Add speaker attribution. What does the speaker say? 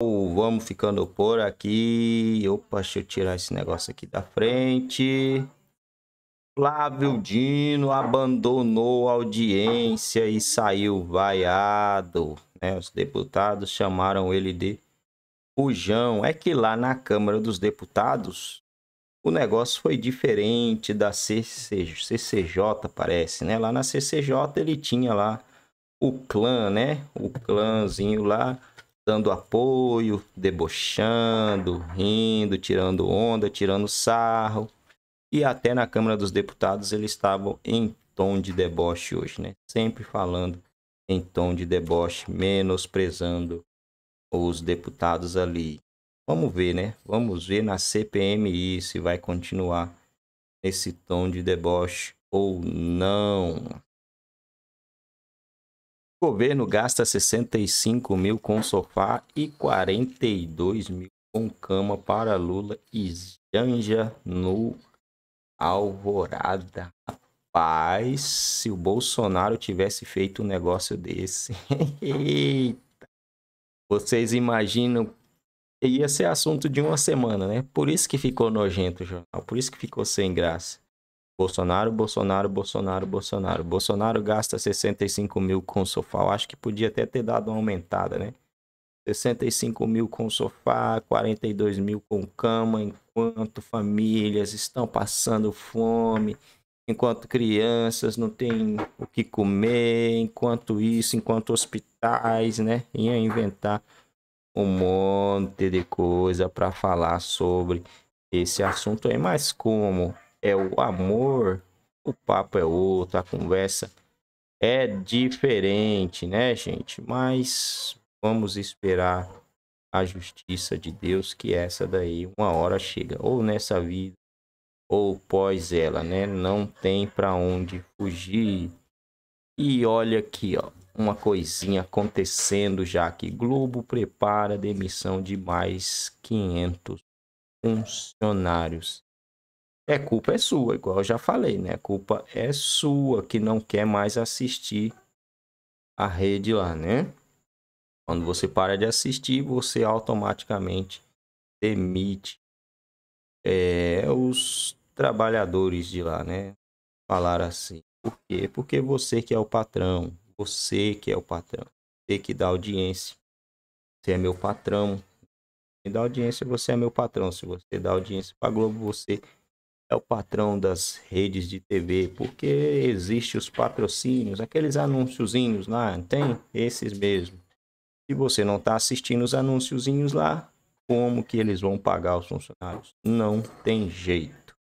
Speaker 1: Vamos ficando por aqui. Opa, deixa eu tirar esse negócio aqui da frente. Flávio Dino abandonou a audiência e saiu vaiado. Né? Os deputados chamaram ele de Fujão. É que lá na Câmara dos Deputados o negócio foi diferente da CCJ, CCJ parece, né? Lá na CCJ ele tinha lá o clã, né? O clãzinho lá dando apoio, debochando, rindo, tirando onda, tirando sarro. E até na Câmara dos Deputados eles estavam em tom de deboche hoje, né? Sempre falando em tom de deboche, menosprezando os deputados ali. Vamos ver, né? Vamos ver na CPMI se vai continuar esse tom de deboche ou não. Governo gasta 65 mil com sofá e 42 mil com cama para Lula e Janja no Alvorada. Rapaz, se o Bolsonaro tivesse feito um negócio desse. Eita! Vocês imaginam. Ia ser assunto de uma semana, né? Por isso que ficou nojento o jornal, por isso que ficou sem graça. Bolsonaro, Bolsonaro, Bolsonaro, Bolsonaro. Bolsonaro gasta 65 mil com sofá. Eu acho que podia até ter dado uma aumentada, né? 65 mil com o sofá, 42 mil com cama, enquanto famílias estão passando fome, enquanto crianças não têm o que comer, enquanto isso, enquanto hospitais, né? Ia inventar um monte de coisa para falar sobre esse assunto aí, é mas como é o amor, o papo é outro, a conversa é diferente, né, gente? Mas vamos esperar a justiça de Deus, que essa daí uma hora chega, ou nessa vida, ou pós ela, né? Não tem para onde fugir. E olha aqui, ó, uma coisinha acontecendo já que Globo prepara demissão de mais 500 funcionários. É culpa é sua, igual eu já falei, né? culpa é sua que não quer mais assistir a rede lá, né? Quando você para de assistir, você automaticamente demite é, os trabalhadores de lá, né? Falar assim. Por quê? Porque você que é o patrão, você que é o patrão, você que dá audiência, você é meu patrão. Se dá audiência, você é meu patrão. Se você dá audiência para Globo, você é o patrão das redes de TV, porque existe os patrocínios, aqueles anúnciozinhos lá, tem esses mesmo. Se você não está assistindo os anúnciozinhos lá, como que eles vão pagar os funcionários? Não tem jeito.